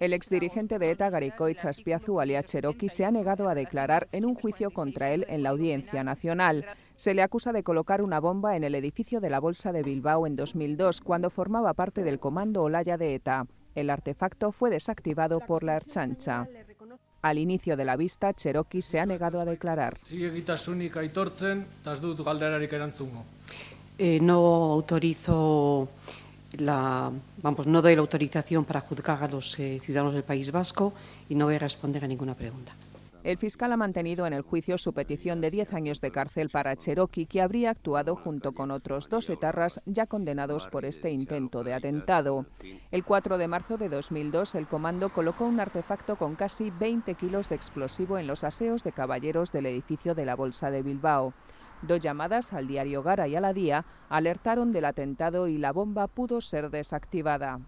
El exdirigente de ETA, Garikoitz Aspiazu, alias Cherokee, se ha negado a declarar en un juicio contra él en la Audiencia Nacional. Se le acusa de colocar una bomba en el edificio de la Bolsa de Bilbao en 2002, cuando formaba parte del comando Olaya de ETA. El artefacto fue desactivado por la Archancha. Al inicio de la vista, Cherokee se ha negado a declarar. Eh, no autorizo la, vamos, no doy la autorización para juzgar a los eh, ciudadanos del País Vasco y no voy a responder a ninguna pregunta. El fiscal ha mantenido en el juicio su petición de 10 años de cárcel para Cherokee, que habría actuado junto con otros dos etarras ya condenados por este intento de atentado. El 4 de marzo de 2002, el comando colocó un artefacto con casi 20 kilos de explosivo en los aseos de caballeros del edificio de la Bolsa de Bilbao. Dos llamadas al diario Gara y a la Día alertaron del atentado y la bomba pudo ser desactivada.